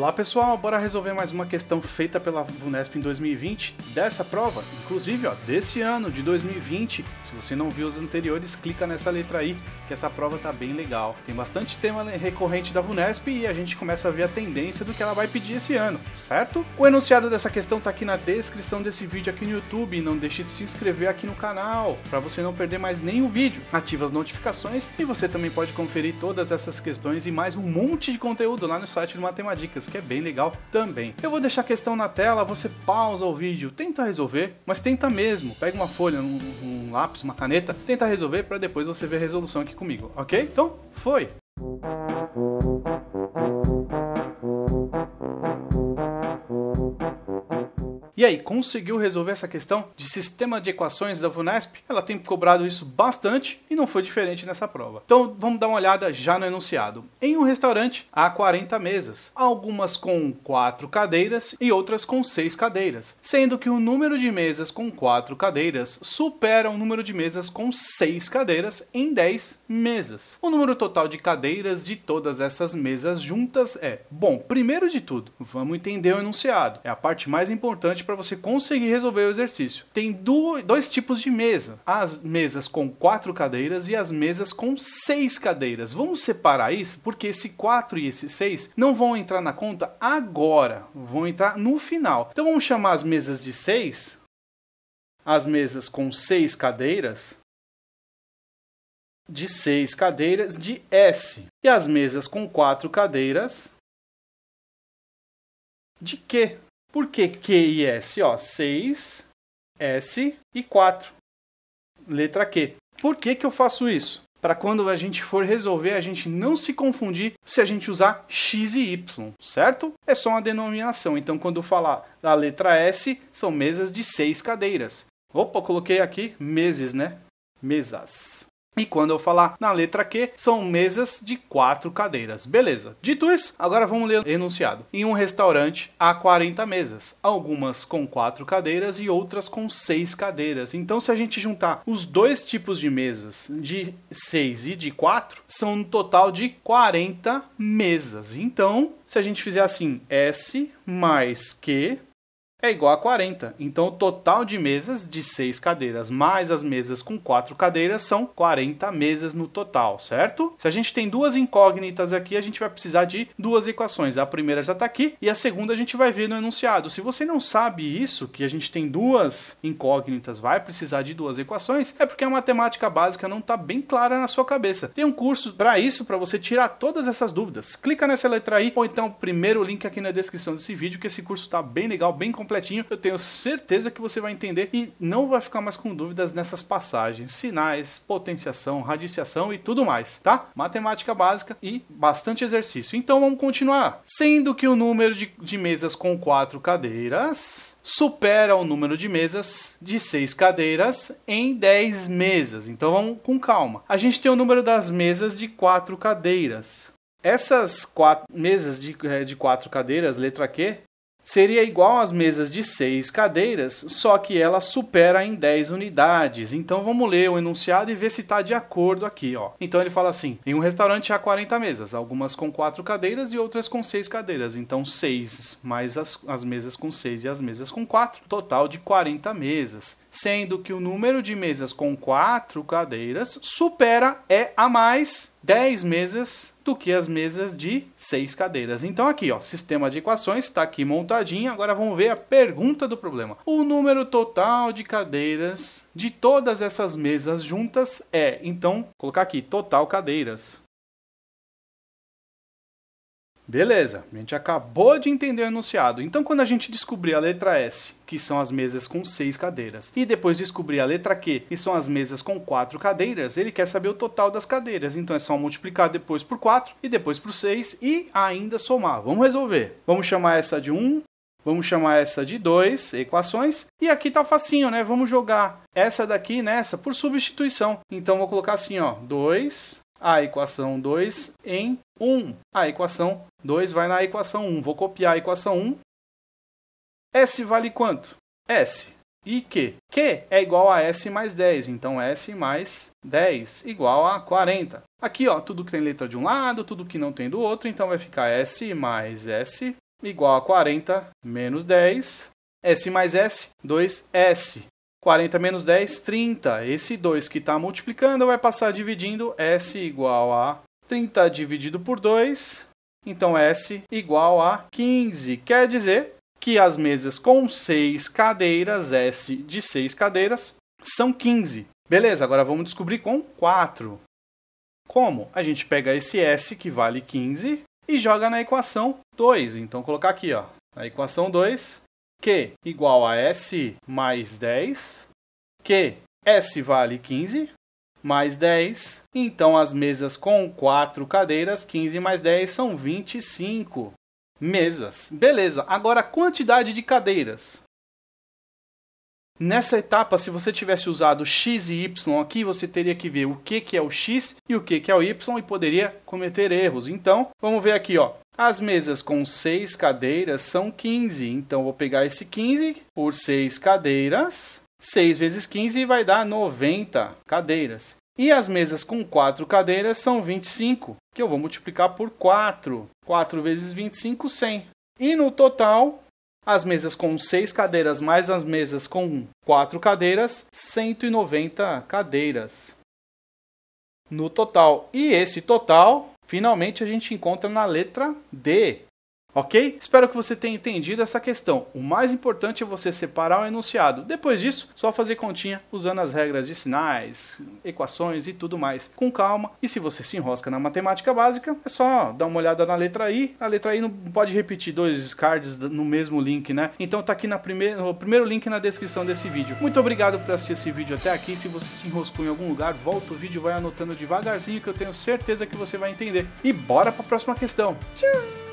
Olá pessoal, bora resolver mais uma questão feita pela Vunesp em 2020 dessa prova, inclusive ó, desse ano de 2020. Se você não viu os anteriores, clica nessa letra aí que essa prova tá bem legal. Tem bastante tema recorrente da Vunesp e a gente começa a ver a tendência do que ela vai pedir esse ano, certo? O enunciado dessa questão tá aqui na descrição desse vídeo aqui no YouTube. Não deixe de se inscrever aqui no canal para você não perder mais nenhum vídeo. Ativa as notificações e você também pode conferir todas essas questões e mais um monte de conteúdo lá no site do Matemática que é bem legal também. Eu vou deixar a questão na tela, você pausa o vídeo, tenta resolver, mas tenta mesmo. Pega uma folha, um, um lápis, uma caneta, tenta resolver para depois você ver a resolução aqui comigo, ok? Então, foi! E aí, conseguiu resolver essa questão de sistema de equações da Vunesp? Ela tem cobrado isso bastante e não foi diferente nessa prova. Então vamos dar uma olhada já no enunciado. Em um restaurante há 40 mesas, algumas com 4 cadeiras e outras com 6 cadeiras, sendo que o número de mesas com 4 cadeiras supera o número de mesas com 6 cadeiras em 10 mesas. O número total de cadeiras de todas essas mesas juntas é. Bom, primeiro de tudo, vamos entender o enunciado. É a parte mais importante para você conseguir resolver o exercício. Tem do, dois tipos de mesa: as mesas com quatro cadeiras e as mesas com seis cadeiras. Vamos separar isso porque esse quatro e esse seis não vão entrar na conta agora, vão entrar no final. Então vamos chamar as mesas de seis, as mesas com seis cadeiras de seis cadeiras de S e as mesas com quatro cadeiras de Q. Porque Q e S, ó, 6, S e 4. Letra Q. Por que, que eu faço isso? Para quando a gente for resolver, a gente não se confundir se a gente usar x e y, certo? É só uma denominação. Então, quando falar da letra S, são mesas de seis cadeiras. Opa, coloquei aqui meses, né? Mesas. E quando eu falar na letra Q, são mesas de quatro cadeiras. Beleza. Dito isso, agora vamos ler o enunciado. Em um restaurante há 40 mesas, algumas com quatro cadeiras e outras com seis cadeiras. Então, se a gente juntar os dois tipos de mesas, de seis e de quatro, são um total de 40 mesas. Então, se a gente fizer assim, S mais Q é igual a 40. Então o total de mesas de 6 cadeiras mais as mesas com 4 cadeiras são 40 mesas no total, certo? Se a gente tem duas incógnitas aqui, a gente vai precisar de duas equações. A primeira já está aqui e a segunda a gente vai ver no enunciado. Se você não sabe isso, que a gente tem duas incógnitas, vai precisar de duas equações, é porque a matemática básica não está bem clara na sua cabeça. Tem um curso para isso, para você tirar todas essas dúvidas. Clica nessa letra aí ou então primeiro link aqui na descrição desse vídeo que esse curso está bem legal, bem completo completinho, eu tenho certeza que você vai entender e não vai ficar mais com dúvidas nessas passagens, sinais, potenciação, radiciação e tudo mais, tá? Matemática básica e bastante exercício. Então vamos continuar. Sendo que o número de, de mesas com quatro cadeiras supera o número de mesas de seis cadeiras em 10 mesas. Então vamos com calma. A gente tem o número das mesas de quatro cadeiras. Essas quatro mesas de, é, de quatro cadeiras, letra Q, Seria igual às mesas de 6 cadeiras, só que ela supera em 10 unidades. Então vamos ler o enunciado e ver se está de acordo aqui. Ó. Então ele fala assim: em um restaurante há 40 mesas, algumas com 4 cadeiras e outras com 6 cadeiras. Então 6 mais as, as mesas com 6 e as mesas com 4, total de 40 mesas sendo que o número de mesas com quatro cadeiras supera é a mais 10 mesas do que as mesas de seis cadeiras. Então aqui, ó, sistema de equações está aqui montadinho. Agora vamos ver a pergunta do problema. O número total de cadeiras de todas essas mesas juntas é, então, colocar aqui total cadeiras. Beleza, a gente acabou de entender o enunciado. Então, quando a gente descobrir a letra S, que são as mesas com seis cadeiras, e depois descobrir a letra Q, que são as mesas com quatro cadeiras, ele quer saber o total das cadeiras. Então, é só multiplicar depois por 4 e depois por 6 e ainda somar. Vamos resolver. Vamos chamar essa de 1, Vamos chamar essa de 2, equações. E aqui tá facinho, né? Vamos jogar essa daqui nessa por substituição. Então vou colocar assim, ó, 2 a equação 2 em 1. A equação 2 vai na equação 1. Vou copiar a equação 1. S vale quanto? S e Q. Q é igual a S mais 10, então S mais 10 igual a 40. Aqui, ó, tudo que tem letra de um lado, tudo que não tem do outro, então vai ficar S mais S igual a 40 menos 10. S mais S, 2S. 40 menos 10, 30. Esse 2 que está multiplicando vai passar dividindo S igual a 30 dividido por 2. Então, S igual a 15. Quer dizer que as mesas com 6 cadeiras, S de 6 cadeiras, são 15. Beleza, agora vamos descobrir com 4. Como? A gente pega esse S que vale 15 e joga na equação 2. Então, vou colocar aqui, ó, na equação 2, Q igual a S mais 10, que S vale 15, mais 10, então as mesas com 4 cadeiras, 15 mais 10 são 25 mesas. Beleza, agora a quantidade de cadeiras. Nessa etapa, se você tivesse usado x e y aqui, você teria que ver o que, é o x e o que, que é o y e poderia cometer erros. Então, vamos ver aqui, ó. As mesas com 6 cadeiras são 15, então vou pegar esse 15 por 6 cadeiras. 6 vezes 15 vai dar 90 cadeiras. E as mesas com 4 cadeiras são 25, que eu vou multiplicar por 4. 4 vezes 25, 100. E no total, as mesas com 6 cadeiras mais as mesas com 4 cadeiras, 190 cadeiras no total. E esse total finalmente a gente encontra na letra D, Ok? Espero que você tenha entendido essa questão. O mais importante é você separar o enunciado. Depois disso, só fazer continha usando as regras de sinais, equações e tudo mais, com calma. E se você se enrosca na matemática básica, é só dar uma olhada na letra I. A letra I não pode repetir dois cards no mesmo link, né? Então tá aqui na no primeiro link na descrição desse vídeo. Muito obrigado por assistir esse vídeo até aqui. Se você se enroscou em algum lugar, volta o vídeo e vai anotando devagarzinho que eu tenho certeza que você vai entender. E bora para a próxima questão. Tchau!